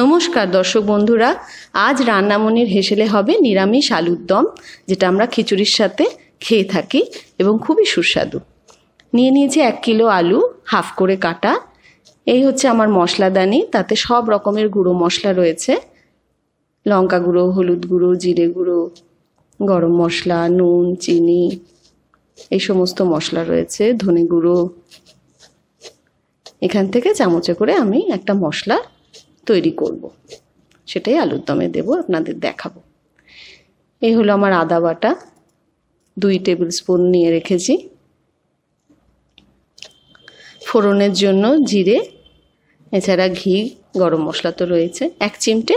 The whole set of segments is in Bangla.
নমস্কার দর্শক বন্ধুরা আজ রান্নামনির হেসেলে হবে নিরামিষ আলুর দম যেটা আমরা খিচুড়ির সাথে খেয়ে থাকি এবং খুবই সুস্বাদু নিয়ে নিয়েছি এক কিলো আলু হাফ করে কাটা এই হচ্ছে আমার মশলাদানি তাতে সব রকমের গুঁড়ো মশলা রয়েছে লঙ্কা গুঁড়ো হলুদ গুঁড়ো জিরে গুঁড়ো গরম মশলা নুন চিনি এই সমস্ত মশলা রয়েছে ধনে গুঁড়ো এখান থেকে চামচে করে আমি একটা মশলা তৈরি করব। সেটাই আলুর দমে দেবো আপনাদের দেখাবো এই হলো আমার আদা বাটা দুই টেবিল স্পুন নিয়ে রেখেছি ফোড়নের জন্য জিরে এছাড়া ঘি গরম মশলা তো রয়েছে এক চিমটে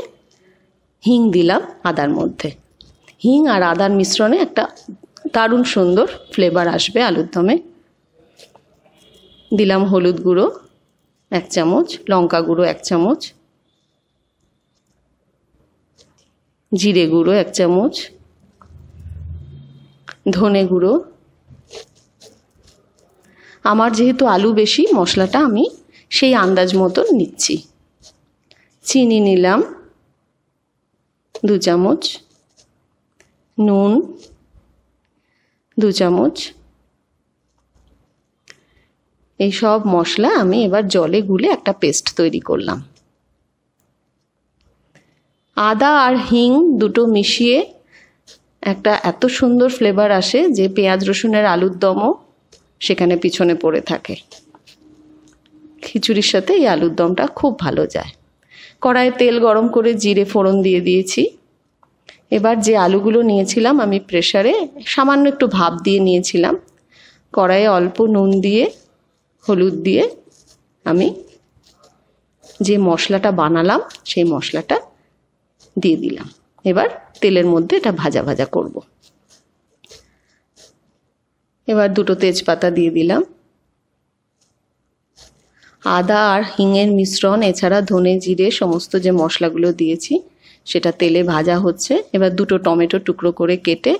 হিং দিলাম আদার মধ্যে হিং আর আদার মিশ্রণে একটা দারুণ সুন্দর ফ্লেভার আসবে আলুর দমে দিলাম হলুদ গুঁড়ো এক চামচ লঙ্কা গুঁড়ো এক চামচ জিরে গুঁড়ো এক চামচ ধনে গুঁড়ো আমার যেহেতু আলু বেশি মশলাটা আমি সেই আন্দাজ মতন নিচ্ছি চিনি নিলাম দু চামচ নুন দু চামচ এইসব মশলা আমি এবার জলে গুলে একটা পেস্ট তৈরি করলাম আদা আর হিং দুটো মিশিয়ে একটা এত সুন্দর ফ্লেভার আসে যে পেঁয়াজ রসুনের আলুর দমও সেখানে পিছনে পড়ে থাকে খিচুড়ির সাথে এই আলুর দমটা খুব ভালো যায় কড়াইয়ে তেল গরম করে জিরে ফোড়ন দিয়ে দিয়েছি এবার যে আলুগুলো নিয়েছিলাম আমি প্রেশারে সামান্য একটু ভাপ দিয়ে নিয়েছিলাম কড়াইয়ে অল্প নুন দিয়ে হলুদ দিয়ে আমি যে মশলাটা বানালাম সেই মশলাটা দিয়ে দিলাম এবার তেলের মধ্যে এটা ভাজা ভাজা করব এবার দুটো তেজপাতা দিয়ে দিলাম আদা আর হিঙের মিশ্রণ এছাড়া ধনে জিরে সমস্ত যে মশলাগুলো দিয়েছি সেটা তেলে ভাজা হচ্ছে এবার দুটো টমেটো টুকরো করে কেটে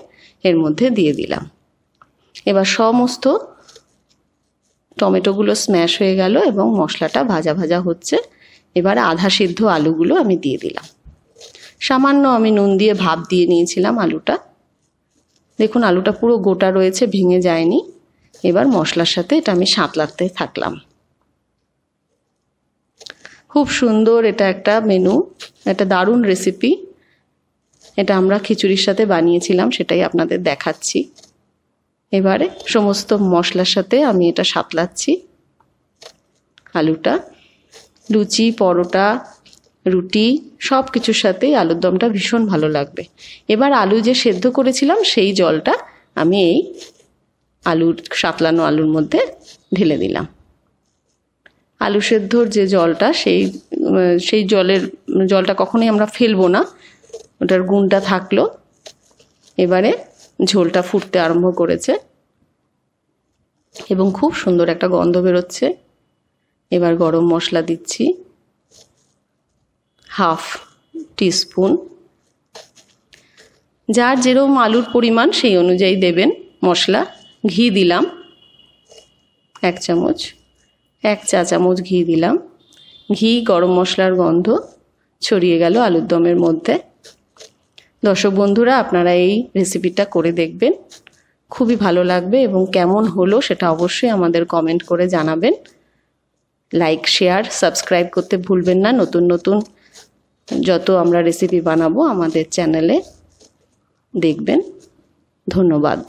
এর মধ্যে দিয়ে দিলাম এবার সমস্ত টমেটোগুলো স্ম্যাশ হয়ে গেল এবং মশলাটা ভাজা ভাজা হচ্ছে এবার আধা সিদ্ধ আলুগুলো আমি দিয়ে দিলাম সামান্য আমি নুন দিয়ে ভাপ দিয়ে নিয়েছিলাম আলুটা দেখুন আলুটা পুরো গোটা রয়েছে ভেঙে যায়নি এবার মশলার সাথে এটা আমি সাঁতলাতে থাকলাম খুব সুন্দর এটা একটা মেনু একটা দারুণ রেসিপি এটা আমরা খিচুড়ির সাথে বানিয়েছিলাম সেটাই আপনাদের দেখাচ্ছি এবারে সমস্ত মশলার সাথে আমি এটা সাঁতলাচ্ছি আলুটা লুচি পরোটা রুটি সব কিছুর সাথেই আলুর দমটা ভীষণ ভালো লাগবে এবার আলু যে সেদ্ধ করেছিলাম সেই জলটা আমি এই আলুর সাতলানো আলুর মধ্যে ঢেলে দিলাম আলু সেদ্ধর যে জলটা সেই সেই জলের জলটা কখনোই আমরা ফেলবো না ওটার গুণটা থাকলো এবারে ঝোলটা ফুটতে আরম্ভ করেছে এবং খুব সুন্দর একটা গন্ধ বেরোচ্ছে এবার গরম মশলা দিচ্ছি হাফ টিস্পুন যার যেরকম আলুর পরিমাণ সেই অনুযায়ী দেবেন মশলা ঘি দিলাম এক চামচ এক চা চামচ ঘি দিলাম ঘি গরম মশলার গন্ধ ছড়িয়ে গেল আলুর দমের মধ্যে দর্শক বন্ধুরা আপনারা এই রেসিপিটা করে দেখবেন খুবই ভালো লাগবে এবং কেমন হলো সেটা অবশ্যই আমাদের কমেন্ট করে জানাবেন লাইক শেয়ার সাবস্ক্রাইব করতে ভুলবেন না নতুন নতুন যত আমরা রেসিপি বানাবো আমাদের চ্যানেলে দেখবেন ধন্যবাদ